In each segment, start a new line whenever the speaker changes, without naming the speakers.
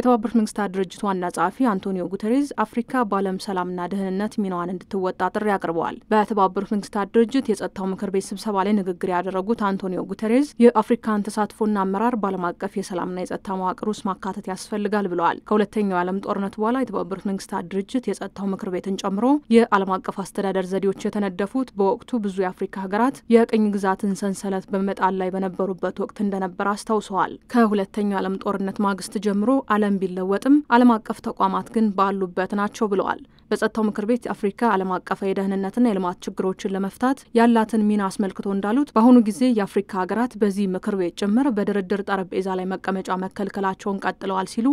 የተባበሩት መንግስታት ድርጅት ዋና ጸሐፊ አንቶኒዮ ጉተሬዝ አፍሪካ በዓለም ሰላምና ደህንነት ሚናዋን እንድትወጣ ጥሪ አቅርበዋል። በተባበሩት መንግስታት ድርጅት የጸጥታው ምክር ቤት ስብሰባ ላይ ንግግር ያደረጉት አንቶኒዮ ጉተሬዝ የአፍሪካን ተሳትፎና አመራር በዓለም አቀፍ የሰላምና የጸጥታ መዋቅር ውስጥ ማካተት ያስፈልጋል ብለዋል። ከሁለተኛው የዓለም ጦርነት በኋላ የተባበሩት መንግስታት ድርጅት የጸጥታው ምክር ቤትን ጨምሮ የዓለም አቀፍ አስተዳደር ዘዴዎች የተነደፉት በወቅቱ ብዙ የአፍሪካ ሀገራት የቅኝ ግዛትን ሰንሰለት በመጣል ላይ በነበሩበት ወቅት እንደነበር አስታውሰዋል። ከሁለተኛው የዓለም ጦርነት ማግስት ጀምሮ ዓለም ቀለም ቢለወጥም ዓለም አቀፍ ተቋማት ግን ባሉበት ናቸው ብለዋል። በጸጥታው ምክር ቤት አፍሪካ ዓለም አቀፍ የደህንነትና የልማት ችግሮችን ለመፍታት ያላትን ሚና አስመልክቶ እንዳሉት በአሁኑ ጊዜ የአፍሪካ ሀገራት በዚህ ምክር ቤት ጭምር በድርድር ጠረጴዛ ላይ መቀመጫ መከልከላቸውን ቀጥለዋል ሲሉ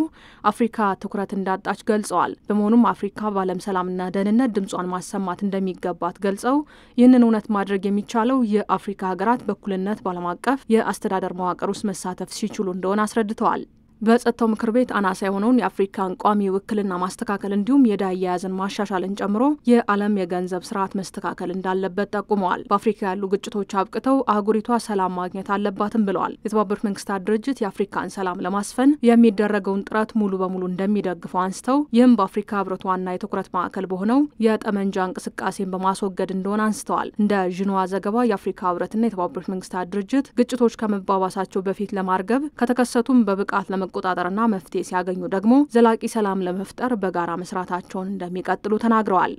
አፍሪካ ትኩረት እንዳጣች ገልጸዋል። በመሆኑም አፍሪካ በዓለም ሰላምና ደህንነት ድምጿን ማሰማት እንደሚገባት ገልጸው ይህንን እውነት ማድረግ የሚቻለው የአፍሪካ ሀገራት በኩልነት በዓለም አቀፍ የአስተዳደር መዋቅር ውስጥ መሳተፍ ሲችሉ እንደሆነ አስረድተዋል። በጸጥታው ምክር ቤት አናሳ የሆነውን የአፍሪካን ቋሚ ውክልና ማስተካከል እንዲሁም የዕዳ አያያዝን ማሻሻልን ጨምሮ የዓለም የገንዘብ ስርዓት መስተካከል እንዳለበት ጠቁመዋል። በአፍሪካ ያሉ ግጭቶች አብቅተው አህጉሪቷ ሰላም ማግኘት አለባትም ብለዋል። የተባበሩት መንግስታት ድርጅት የአፍሪካን ሰላም ለማስፈን የሚደረገውን ጥረት ሙሉ በሙሉ እንደሚደግፈው አንስተው ይህም በአፍሪካ ህብረት ዋና የትኩረት ማዕከል በሆነው የጠመንጃ እንቅስቃሴን በማስወገድ እንደሆነ አንስተዋል። እንደ ዥንዋ ዘገባ የአፍሪካ ህብረትና የተባበሩት መንግስታት ድርጅት ግጭቶች ከመባባሳቸው በፊት ለማርገብ ከተከሰቱም በብቃት ለመ ለመቆጣጠርና መፍትሄ ሲያገኙ ደግሞ ዘላቂ ሰላም ለመፍጠር በጋራ መስራታቸውን እንደሚቀጥሉ ተናግረዋል።